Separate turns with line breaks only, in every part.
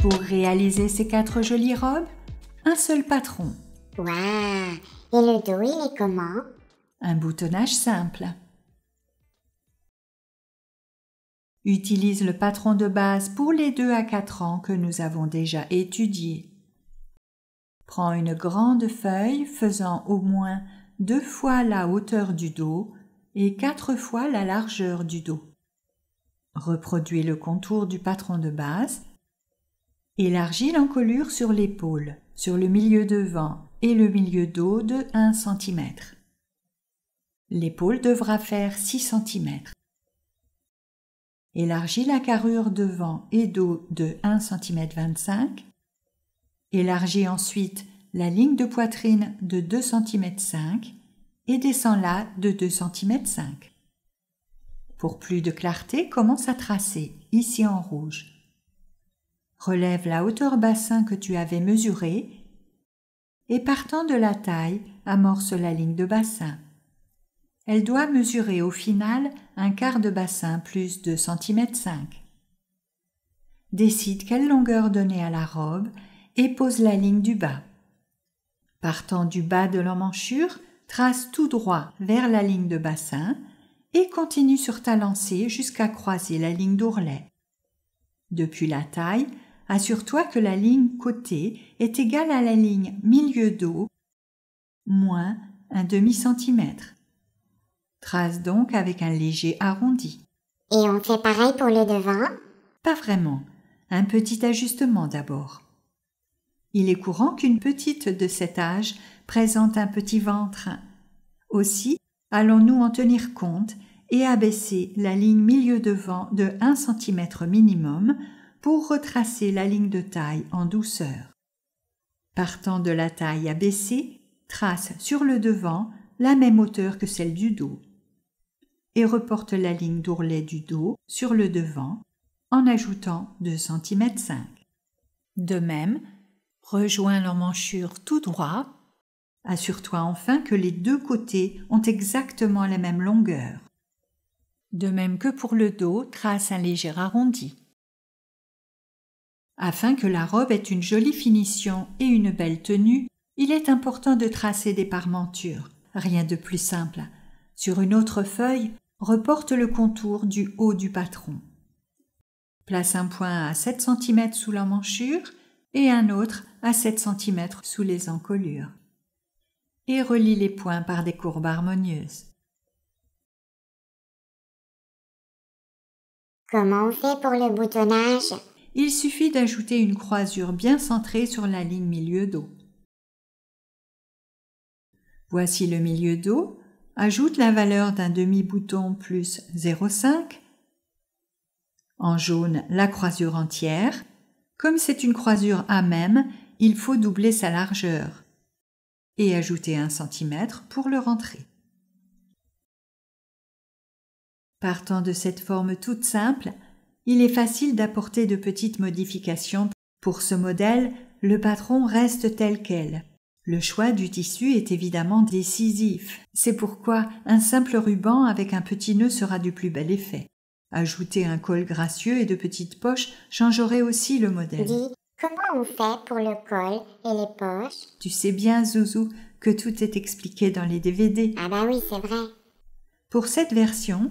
Pour réaliser ces quatre jolies robes, un seul patron. Waouh Et le dos, il est comment Un boutonnage simple. Utilise le patron de base pour les 2 à 4 ans que nous avons déjà étudiés. Prends une grande feuille faisant au moins deux fois la hauteur du dos et quatre fois la largeur du dos. Reproduis le contour du patron de base. Élargis l'encolure sur l'épaule, sur le milieu devant et le milieu dos de 1 cm. L'épaule devra faire 6 cm. Élargis la carrure devant et dos de 1 cm 25. Élargis ensuite la ligne de poitrine de 2 cm 5 et descends-la de 2 cm 5. Pour plus de clarté, commence à tracer, ici en rouge. Relève la hauteur bassin que tu avais mesurée et partant de la taille, amorce la ligne de bassin. Elle doit mesurer au final un quart de bassin plus 2 cm 5. Décide quelle longueur donner à la robe et pose la ligne du bas. Partant du bas de l'emmanchure, trace tout droit vers la ligne de bassin et continue sur ta lancée jusqu'à croiser la ligne d'ourlet. Depuis la taille, assure-toi que la ligne côté est égale à la ligne milieu d'eau moins un demi-centimètre. Trace donc avec un léger arrondi. Et on fait pareil pour le devant Pas vraiment. Un petit ajustement d'abord. Il est courant qu'une petite de cet âge présente un petit ventre. Aussi allons-nous en tenir compte et abaisser la ligne milieu devant de 1 cm minimum pour retracer la ligne de taille en douceur. Partant de la taille abaissée, trace sur le devant la même hauteur que celle du dos et reporte la ligne d'ourlet du dos sur le devant en ajoutant 2 cm. De même, Rejoins l'emmanchure tout droit. Assure-toi enfin que les deux côtés ont exactement la même longueur. De même que pour le dos, trace un léger arrondi. Afin que la robe ait une jolie finition et une belle tenue, il est important de tracer des parmentures. Rien de plus simple. Sur une autre feuille, reporte le contour du haut du patron. Place un point à 7 cm sous la et un autre à 7 cm sous les encolures, et relie les points par des courbes harmonieuses. Comment on fait pour le boutonnage Il suffit d'ajouter une croisure bien centrée sur la ligne milieu d'eau. Voici le milieu d'eau, ajoute la valeur d'un demi-bouton plus 0,5, en jaune la croisure entière, comme c'est une croisure à même, il faut doubler sa largeur et ajouter 1 cm pour le rentrer. Partant de cette forme toute simple, il est facile d'apporter de petites modifications. Pour ce modèle, le patron reste tel quel. Le choix du tissu est évidemment décisif. C'est pourquoi un simple ruban avec un petit nœud sera du plus bel effet. Ajouter un col gracieux et de petites poches changerait aussi le modèle. comment on fait pour le col et les poches Tu sais bien, Zouzou, que tout est expliqué dans les DVD. Ah bah oui, c'est vrai. Pour cette version,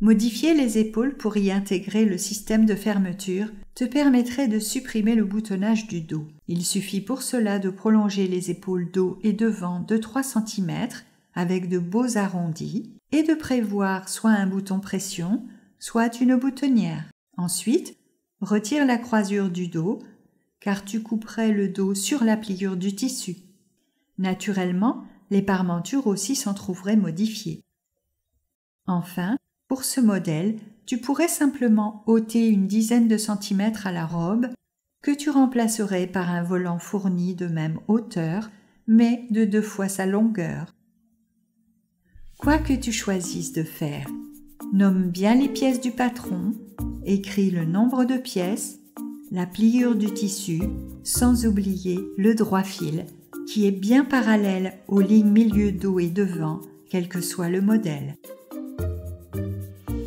modifier les épaules pour y intégrer le système de fermeture te permettrait de supprimer le boutonnage du dos. Il suffit pour cela de prolonger les épaules dos et devant de 3 cm avec de beaux arrondis et de prévoir soit un bouton pression, soit une boutonnière. Ensuite, retire la croisure du dos, car tu couperais le dos sur la pliure du tissu. Naturellement, les parmentures aussi s'en trouveraient modifiées. Enfin, pour ce modèle, tu pourrais simplement ôter une dizaine de centimètres à la robe, que tu remplacerais par un volant fourni de même hauteur, mais de deux fois sa longueur. Quoi que tu choisisses de faire, Nomme bien les pièces du patron, écris le nombre de pièces, la pliure du tissu, sans oublier le droit fil qui est bien parallèle aux lignes milieu dos et devant, quel que soit le modèle.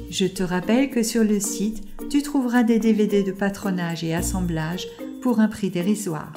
Je te rappelle que sur le site, tu trouveras des DVD de patronage et assemblage pour un prix dérisoire.